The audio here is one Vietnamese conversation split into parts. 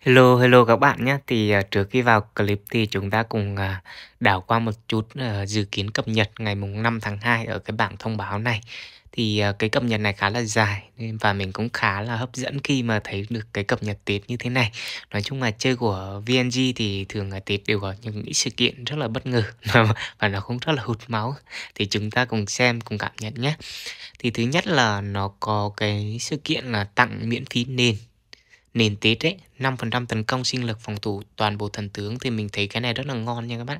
Hello, hello các bạn nhé. Thì à, trước khi vào clip thì chúng ta cùng à, đảo qua một chút à, dự kiến cập nhật ngày mùng 5 tháng 2 ở cái bảng thông báo này. Thì cái cập nhật này khá là dài nên và mình cũng khá là hấp dẫn khi mà thấy được cái cập nhật Tết như thế này. Nói chung là chơi của VNG thì thường là Tết đều có những sự kiện rất là bất ngờ và nó cũng rất là hụt máu. Thì chúng ta cùng xem, cùng cảm nhận nhé. Thì thứ nhất là nó có cái sự kiện là tặng miễn phí nền nền tiết ấy 5% tấn công sinh lực phòng thủ toàn bộ thần tướng thì mình thấy cái này rất là ngon nha các bạn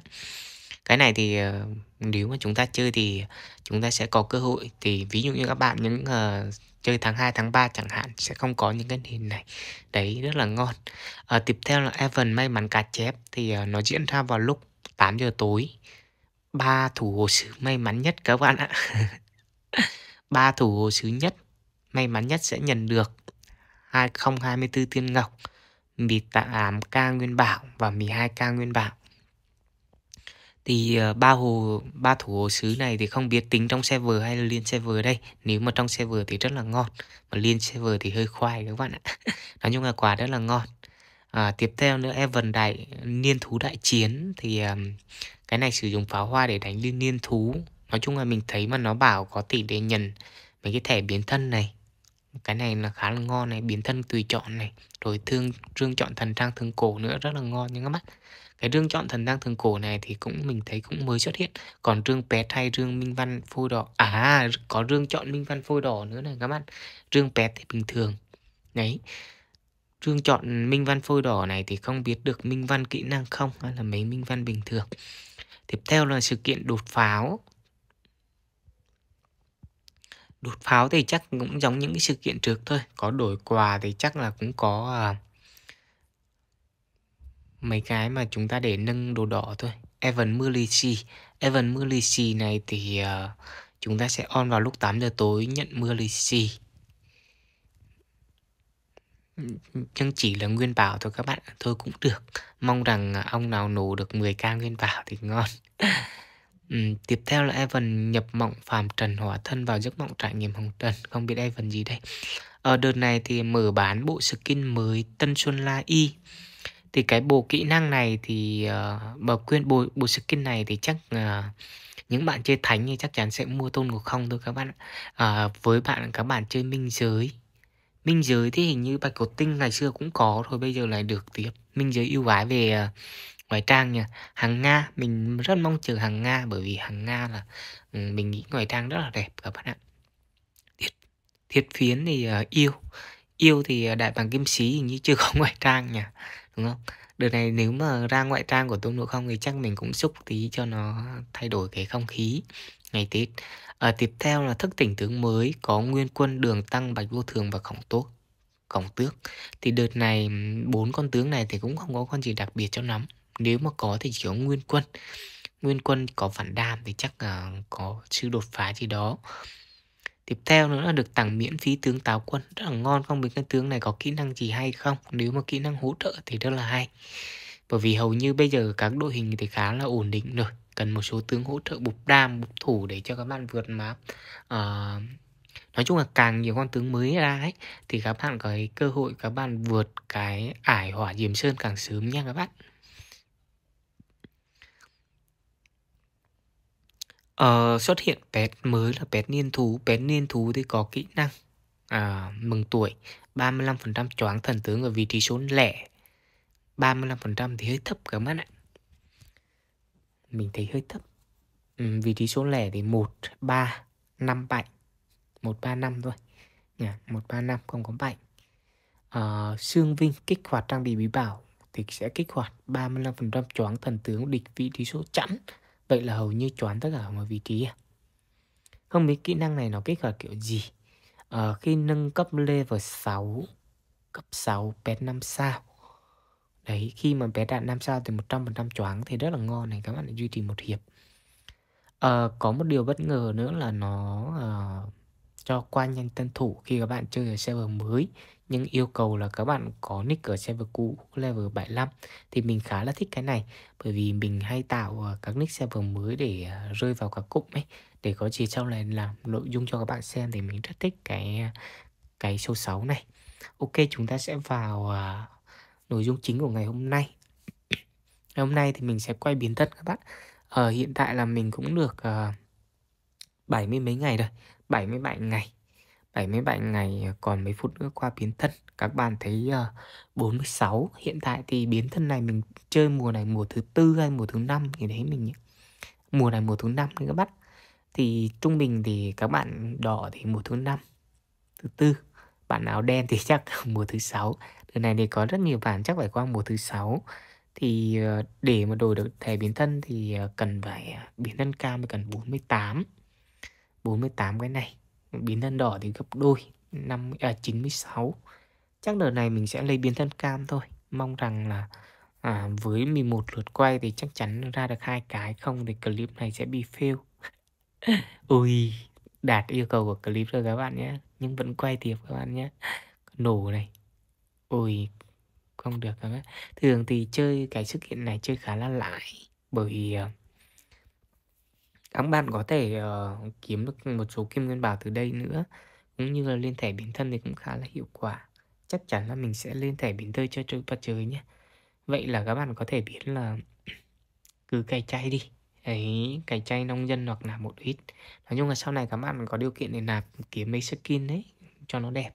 cái này thì ờ, nếu mà chúng ta chơi thì chúng ta sẽ có cơ hội thì ví dụ như các bạn những uh, chơi tháng 2 tháng 3 chẳng hạn sẽ không có những cái hình này đấy rất là ngon uh, tiếp theo là Evan may mắn cá chép thì uh, nó diễn ra vào lúc 8 giờ tối ba thủ hồ sứ may mắn nhất các bạn ạ ba thủ hồ sứ nhất may mắn nhất sẽ nhận được 2024 Tiên Ngọc, mì 8K Nguyên Bảo và mì 2K Nguyên Bảo. Thì ờ, ba hồ ba thủ hồ sứ này thì không biết tính trong server hay là liên server đây. Nếu mà trong server thì rất là ngon, mà liên server thì hơi khoai các bạn ạ. Nói chung là quả rất là ngon. À, tiếp theo nữa Evan đại niên thú đại chiến thì um, cái này sử dụng pháo hoa để đánh liên niên thú. Nói chung là mình thấy mà nó bảo có tỷ để nhận mấy cái thẻ biến thân này cái này là khá là ngon này biến thân tùy chọn này rồi thương trương chọn thần trang thường cổ nữa rất là ngon nha các bạn cái rương chọn thần trang thường cổ này thì cũng mình thấy cũng mới xuất hiện còn rương pé thay rương minh văn phôi đỏ à có rương chọn minh văn phôi đỏ nữa này các bạn rương pé thì bình thường đấy rương chọn minh văn phôi đỏ này thì không biết được minh văn kỹ năng không hay là mấy minh văn bình thường tiếp theo là sự kiện đột pháo đột pháo thì chắc cũng giống những cái sự kiện trước thôi có đổi quà thì chắc là cũng có à, mấy cái mà chúng ta để nâng đồ đỏ thôi Evan Mulici Evan Mulici này thì uh, chúng ta sẽ on vào lúc 8 giờ tối nhận Mulici nhưng chỉ là nguyên bảo thôi các bạn Thôi cũng được Mong rằng à, ông nào nổ được 10k nguyên bảo thì ngon Ừ, tiếp theo là Evan nhập mộng phàm trần hỏa thân vào giấc mộng trải nghiệm hồng trần Không biết Evan gì đây Ở đợt này thì mở bán bộ skin mới Tân Xuân La Y Thì cái bộ kỹ năng này thì uh, Bờ quyên bộ, bộ skin này thì chắc uh, Những bạn chơi thánh thì chắc chắn sẽ mua tôn của không thôi các bạn uh, Với bạn các bạn chơi minh giới Minh giới thì hình như bạch cổ tinh ngày xưa cũng có Thôi bây giờ lại được tiếp Minh giới ưu ái về uh, ngoài trang nha hàng nga mình rất mong chờ hàng nga bởi vì hàng nga là ừ, mình nghĩ ngoài trang rất là đẹp các bạn ạ thiệt thiệt phiến thì uh, yêu yêu thì ờ, đại bàng kim sĩ hình như chưa có ngoại trang nhỉ đúng không đợt này nếu mà ra ngoại trang của tôn ngộ không thì chắc mình cũng xúc tí cho nó thay đổi cái không khí ngày tết à, tiếp theo là thức tỉnh tướng mới có nguyên quân đường tăng bạch vô thường và khổng tốt khổng tước thì đợt này ừ, bốn con tướng này thì cũng không có con gì đặc biệt cho lắm nếu mà có thì chỉ có nguyên quân nguyên quân có phản đam thì chắc là có sự đột phá gì đó tiếp theo nữa là được tặng miễn phí tướng táo quân rất là ngon không biết cái tướng này có kỹ năng gì hay không nếu mà kỹ năng hỗ trợ thì rất là hay bởi vì hầu như bây giờ các đội hình thì khá là ổn định rồi cần một số tướng hỗ trợ bục đam bục thủ để cho các bạn vượt mà uh, nói chung là càng nhiều con tướng mới ra ấy thì các bạn có cái cơ hội các bạn vượt cái ải hỏa diềm sơn càng sớm nha các bạn uh, xuất hiện pet mới là pet niên thú pet niên thú thì có kỹ năng uh, mừng tuổi 35% choáng thần tướng ở vị trí số lẻ 35% thì hơi thấp các bạn ạ mình thấy hơi thấp ừ, vị trí số lẻ thì 1357 135 thôi nhỉ 135 không có 7 à, ờ, Sương Vinh kích hoạt trang bị bí bảo thì sẽ kích hoạt 35% choáng thần tướng địch vị trí số chẵn Vậy là hầu như choán tất cả mọi vị trí à? Không biết kỹ năng này nó kích hoạt kiểu gì à, Khi nâng cấp level 6 Cấp 6 pet 5 sao Đấy khi mà bé đạt 5 sao thì 100% choáng thì rất là ngon này các bạn duy trì một hiệp à, Có một điều bất ngờ nữa là nó à, cho qua nhanh tân thủ khi các bạn chơi ở server mới nhưng yêu cầu là các bạn có nick ở server cũ level 75 thì mình khá là thích cái này bởi vì mình hay tạo ờ, các nick server mới để ờ, rơi vào các cụm ấy để có gì sau này làm nội dung cho các bạn xem thì mình rất thích cái cái số 6 này. Ok chúng ta sẽ vào ờ, nội dung chính của ngày hôm nay. Ngày hôm nay thì mình sẽ quay biến thân các bạn. ở hiện tại là mình cũng được uh, 70 mấy ngày rồi, 77 ngày bảy mấy bạn ngày ờ, còn mấy phút nữa qua biến thân các bạn thấy ờ, uh, 46 hiện tại thì biến thân này mình chơi mùa này mùa thứ tư hay mùa thứ năm thì đấy mình mùa này mùa thứ năm các bạn thì trung bình thì các bạn đỏ thì mùa thứ năm thứ tư bạn áo đen thì chắc mùa thứ sáu đợt này thì có rất nhiều bạn chắc phải qua mùa thứ sáu thì ờ, để mà đổi được thẻ biến thân thì cần phải biến thân cao mới cần 48 48 cái này biến thân đỏ thì gấp đôi năm à, 96 chắc đợt này mình sẽ lấy biến thân cam thôi mong rằng là à, với 11 lượt quay thì chắc chắn ra được hai cái không thì clip này sẽ bị fail ui đạt yêu cầu của clip rồi các bạn nhé nhưng vẫn quay tiếp các bạn nhé nổ này ui không được các bạn thường thì chơi cái sự kiện này chơi khá là lãi bởi vì à, uh, các bạn có thể uh, kiếm được một số kim nguyên bảo từ đây nữa Cũng như là lên thẻ biến thân thì cũng khá là hiệu quả Chắc chắn là mình sẽ lên thẻ biến thân cho chơi vật chơi nhé Vậy là các bạn có thể biến là cứ cày chay đi ấy cày chay nông dân hoặc là một ít nói chung là sau này các bạn có điều kiện để nạp kiếm mấy skin đấy cho nó đẹp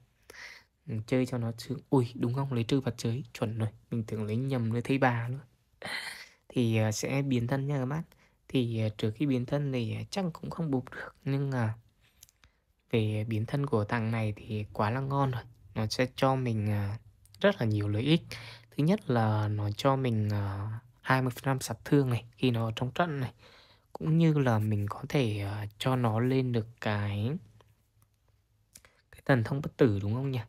ừ, chơi cho nó sướng ui đúng không lấy trừ vật giới chuẩn rồi mình tưởng lấy nhầm lấy thấy bà luôn thì ờ, sẽ biến thân nha các bạn thì à, trước khi biến thân thì à, chắc cũng không bục được nhưng à, về biến thân của thằng này thì quá là ngon rồi nó sẽ cho mình à, rất là nhiều lợi ích thứ nhất là nó cho mình à, 20% sát thương này khi nó trong trận này cũng như là mình có thể cho nó lên được cái cái thần thông bất tử đúng không nhỉ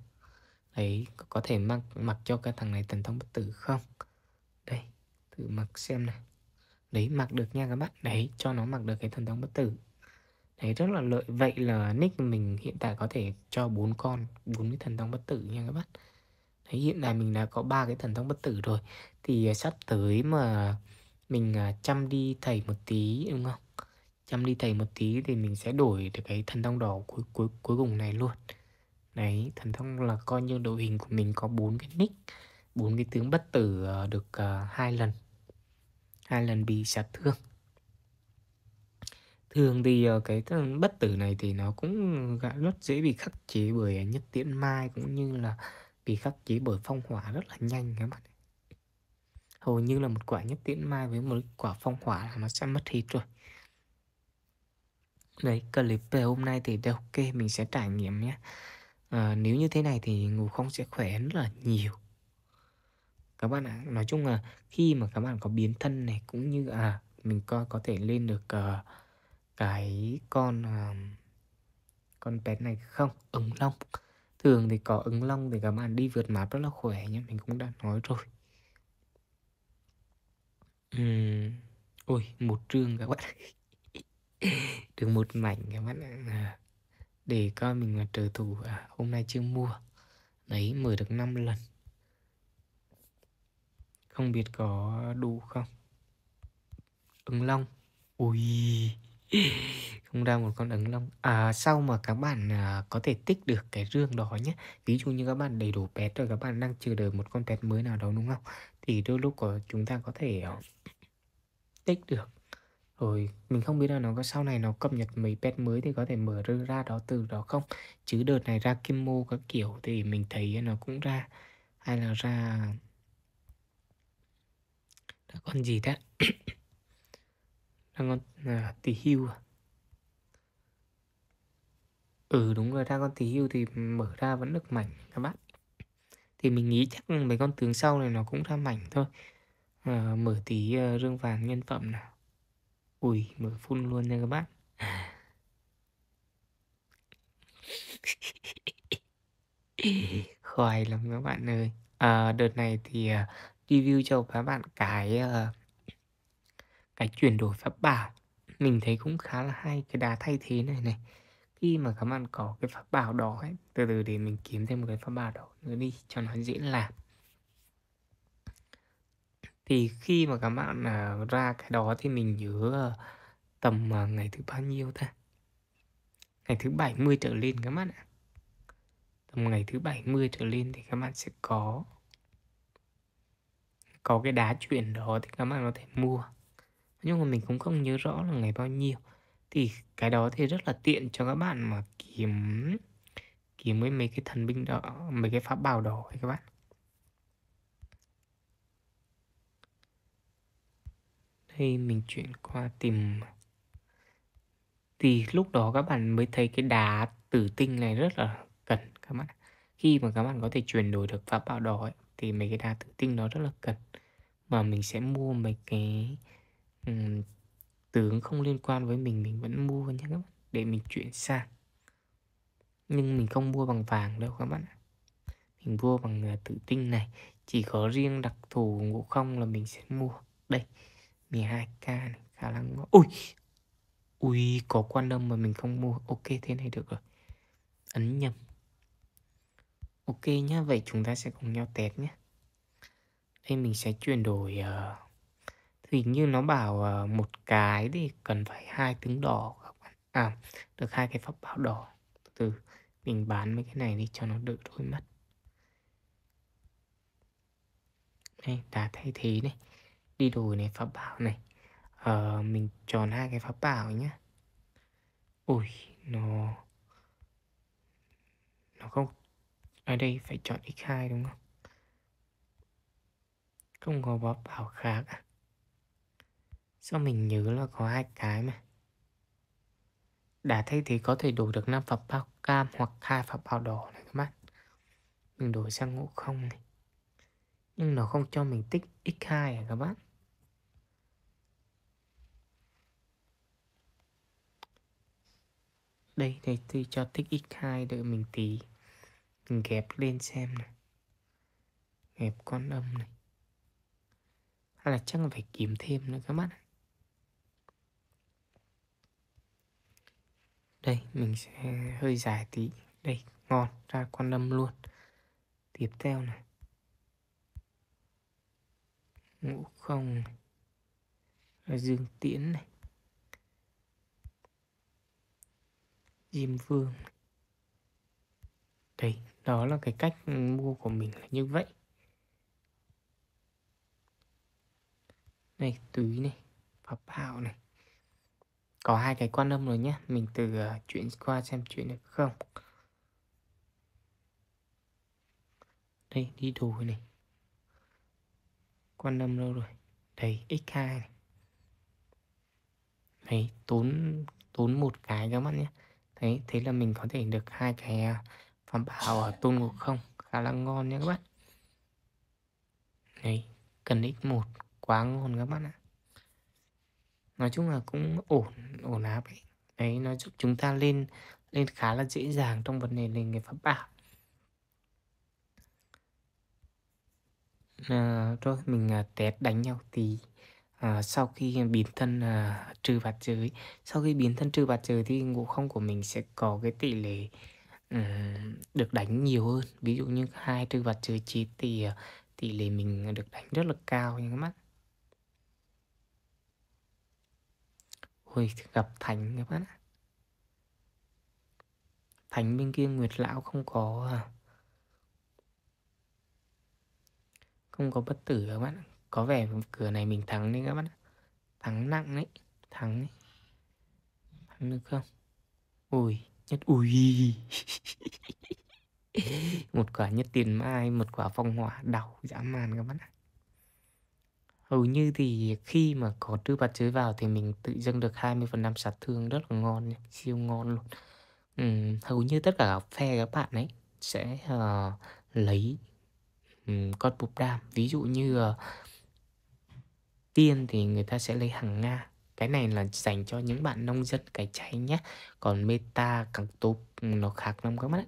đấy có thể mặc mặc cho cái thằng này thần thông bất tử không đây thử mặc xem này đấy mặc được nha các bạn đấy cho nó mặc được cái thần thông bất tử đấy rất là lợi vậy là nick mình hiện tại có thể cho bốn con bốn cái thần thông bất tử nha các bạn đấy hiện tại mình đã có ba cái thần thông bất tử rồi thì à, sắp tới mà mình à, chăm đi thầy một tí đúng không chăm đi thầy một tí thì mình sẽ đổi được cái thần thông đỏ cuối cuối cuối cùng này luôn đấy thần thông là coi như đội hình của mình có bốn cái nick bốn cái tướng bất tử à, được hai lần hai lần bị sát thương thường thì ờ, cái bất tử này thì nó cũng rất dễ bị khắc chế bởi nhất tiễn mai cũng như là bị khắc chế bởi phong hỏa rất là nhanh các bạn hầu như là một quả nhất tiễn mai với một quả phong hỏa là nó sẽ mất hết rồi đấy clip về hôm nay thì ok mình sẽ trải nghiệm nhé à, nếu như thế này thì ngủ không sẽ khỏe rất là nhiều các bạn ạ nói chung là khi mà các bạn có biến thân này cũng như à mình coi có thể lên được uh, cái con uh, con pet này không ứng long thường thì có ứng long thì các bạn đi vượt map rất là khỏe nhé mình cũng đã nói rồi uhm. ôi một trường các bạn được một mảnh các bạn ạ à, để coi mình là trợ thủ à, hôm nay chưa mua đấy mở được 5 lần không biết có đủ không Ứng long Ui không ra một con ứng long à, sau mà các bạn à, có thể tích được cái rương đó nhé ví dụ như các bạn đầy đủ pet rồi các bạn đang chờ đợi một con pet mới nào đó đúng không thì đôi lúc của chúng ta có thể à, tích được rồi mình không biết là nó có sau này nó cập nhật mấy pet mới thì có thể mở rương ra đó từ đó không chứ đợt này ra kim mô các kiểu thì mình thấy nó cũng ra hay là ra con gì ta Dragon à, tỷ hưu à Ừ đúng rồi con tỷ hưu thì mở ra vẫn được mảnh các bạn Thì mình nghĩ chắc mấy con tướng sau này nó cũng ra mảnh thôi à, Mở tí uh, ờ, rương vàng nhân phẩm nào Ui mở phun luôn nha các bạn Khoai lắm các bạn ơi à, Đợt này thì uh, review cho các bạn cái uh, cái chuyển đổi pháp bảo mình thấy cũng khá là hay cái đá thay thế này này khi mà các bạn có cái pháp bảo đó ấy, từ từ để mình kiếm thêm một cái pháp bảo đó nữa đi cho nó dễ làm thì khi mà các bạn uh, ra cái đó thì mình nhớ uh, tầm uh, ngày thứ bao nhiêu ta ngày thứ 70 trở lên các bạn ạ tầm ngày thứ 70 trở lên thì các bạn sẽ có có cái đá chuyển đó thì các bạn có thể mua nhưng mà mình cũng không nhớ rõ là ngày bao nhiêu thì cái đó thì rất là tiện cho các bạn mà kiếm kiếm với mấy cái thần binh đó mấy cái pháp bảo đó các bạn đây mình chuyển qua tìm thì lúc đó các bạn mới thấy cái đá tử tinh này rất là cần các bạn khi mà các bạn có thể chuyển đổi được pháp bảo đỏ ấy, thì mấy cái đá tự tinh đó rất là cần mà mình sẽ mua mấy cái um, tướng không liên quan với mình mình vẫn mua nhé các bạn để mình chuyển sang nhưng mình không mua bằng vàng đâu các bạn ạ mình mua bằng à, tự tinh này chỉ có riêng đặc thù ngũ không là mình sẽ mua đây 12k này khả năng ui ui có quan âm mà mình không mua ok thế này được rồi ấn nhầm Ok nhá, vậy chúng ta sẽ cùng nhau test nhé Đây mình sẽ chuyển đổi uh, Thì như nó bảo uh, một cái thì cần phải hai tướng đỏ các bạn À, được hai cái pháp bảo đỏ Từ mình bán mấy cái này đi cho nó đỡ thôi mất Đây, đã thay thế này Đi đổi này, pháp bảo này uh, Mình chọn hai cái pháp bảo nhá Ui, nó Nó không ở đây phải chọn x2 đúng không không có bóp bảo khác à? sao mình nhớ là có hai cái mà đã thay thế có thể đổi được 5 phạt bao cam hoặc hai phạt bao đỏ này các bạn mình đổi sang ngũ không này nhưng nó không cho mình tích x2 à các bạn đây thì tôi cho tích x2 đợi mình tí ghép lên xem này ghép con âm này hay là chắc là phải kiếm thêm nữa các bạn đây mình sẽ hơi dài tí đây ngon ra con âm luôn tiếp theo này ngũ không này. dương tiễn này diêm vương này đấy đó là cái cách ừ, mua của mình là như vậy này túi này và bao này có hai cái quan âm rồi nhé mình từ uh, ờ, chuyển qua xem chuyện được không đây đi đồ này quan âm lâu rồi đây x2 này đấy tốn tốn một cái các bạn nhé đấy thế là mình có thể được hai cái uh, còn bảo ở tôn ngộ không khá là ngon nha các bạn này cần x1 quá ngon các bạn ạ nói chung là cũng ổn ổn áp ấy đấy nó giúp chúng ta lên lên khá là dễ dàng trong vấn đề nền nghề pháp bảo à, rồi mình à, test đánh nhau thì à, sau khi biến thân à, trừ vạt giới sau khi biến thân trừ vạt giới thì ngộ không của mình sẽ có cái tỷ lệ được đánh nhiều hơn ví dụ như hai trừ vật trừ chín thì ờ, tỷ lệ mình được đánh rất là cao nha các bác ôi gặp thành các bác thành bên kia nguyệt lão không có à, không có bất tử các bác có vẻ cửa này mình thắng đấy các bác thắng nặng đấy thắng đấy thắng được không ui nhất ui một quả nhất tiền mai một quả phong hỏa đau dã man các bạn ạ hầu như thì khi mà có tư bạt chơi vào thì mình tự dâng được 20% sát thương rất là ngon siêu ngon luôn ừ, hầu như tất cả các phe các bạn ấy sẽ uh, lấy um, con búp đam ví dụ như uh, tiên thì người ta sẽ lấy hàng nga cái này là dành cho những bạn nông dân cày cháy nhé còn meta càng tốp ừ, nó khác lắm các bạn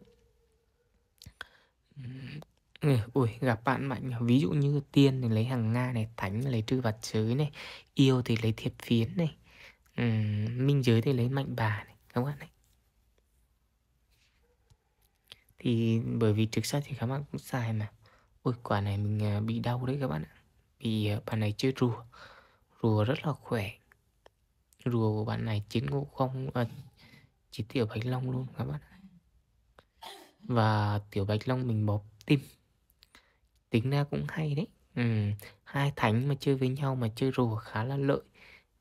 ạ ừ, ui gặp bạn mạnh ví dụ như tiên thì lấy hàng nga này thánh lấy trư vật giới này yêu thì lấy thiệp phiến này ừ, minh giới thì lấy mạnh bà này các bạn này thì bởi vì trực sát thì các bạn cũng sai mà ôi quả này mình à, bị đau đấy các bạn ạ vì à, bạn này chơi rùa rùa rất là khỏe rùa của bạn này chiến ngũ không à, chỉ tiểu bạch long luôn các bạn và tiểu bạch long mình bóp tim tính ra cũng hay đấy ừ. hai thánh mà chơi với nhau mà chơi rùa khá là lợi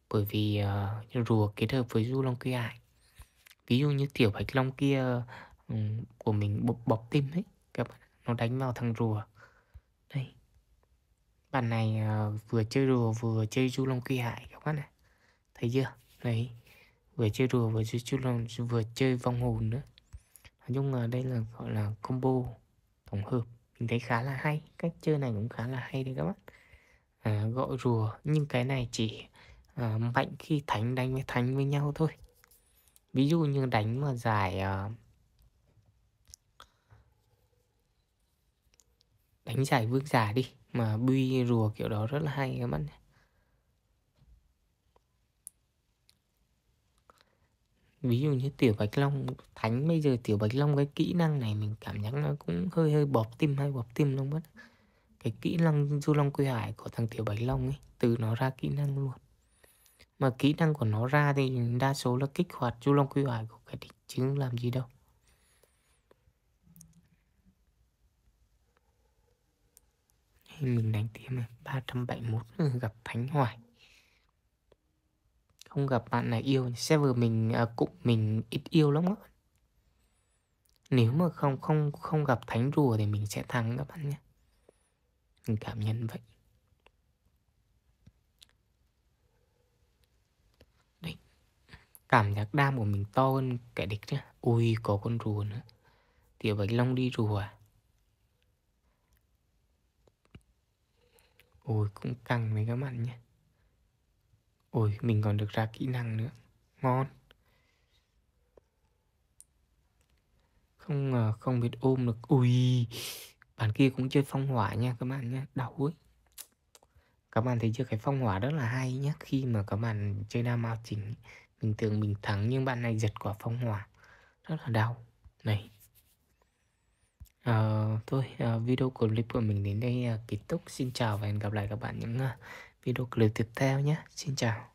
bởi vì uh, rùa kết hợp với du long kia ải ví dụ như tiểu bạch long kia uh, của mình bóp bọc tim ấy các bạn nó đánh vào thằng rùa đây bạn này uh, vừa chơi rùa vừa chơi du long kia hại các bạn này thấy chưa đấy vừa chơi đùa vừa chơi chút lòng vừa chơi vong hồn nữa nói chung là đây là gọi là combo tổng hợp mình thấy khá là hay cách chơi này cũng khá là hay đấy các bạn à, gọi rùa nhưng cái này chỉ à, mạnh khi thánh đánh với thánh với nhau thôi ví dụ như đánh mà giải à, đánh giải vương giả đi mà bi rùa kiểu đó rất là hay các bạn nhé ví dụ như tiểu bạch long thánh bây giờ tiểu bạch long cái kỹ năng này mình cảm giác nó cũng hơi hơi bọp tim hay bọp tim luôn mất cái kỹ năng du long quy hải của thằng tiểu bạch long ấy từ nó ra kỹ năng luôn mà kỹ năng của nó ra thì đa số là kích hoạt du long quy hải của cái địch chứ làm gì đâu mình đánh thêm này 371 gặp thánh hoài không gặp bạn nào yêu server mình à, cũng mình ít yêu lắm á nếu mà không không không gặp thánh rùa thì mình sẽ thắng các bạn nhé mình cảm nhận vậy Đấy. cảm giác đam của mình to hơn kẻ địch nhá ui có con rùa nữa tiểu bạch long đi rùa à? ui cũng căng đấy các bạn nhé Ôi, mình còn được ra kỹ năng nữa. Ngon. Không ngờ không biết ôm được. Ui, bạn kia cũng chơi phong hỏa nha các bạn nhé. Đau ấy. Các bạn thấy chưa cái phong hỏa rất là hay nhá Khi mà các bạn chơi đa mao chỉnh mình tưởng mình thắng nhưng bạn này giật quả phong hỏa. Rất là đau. Này. À, thôi, à, video clip của mình đến đây ờ, kết thúc. Xin chào và hẹn gặp lại các bạn những... À, video clip tiếp theo nhé. Xin chào.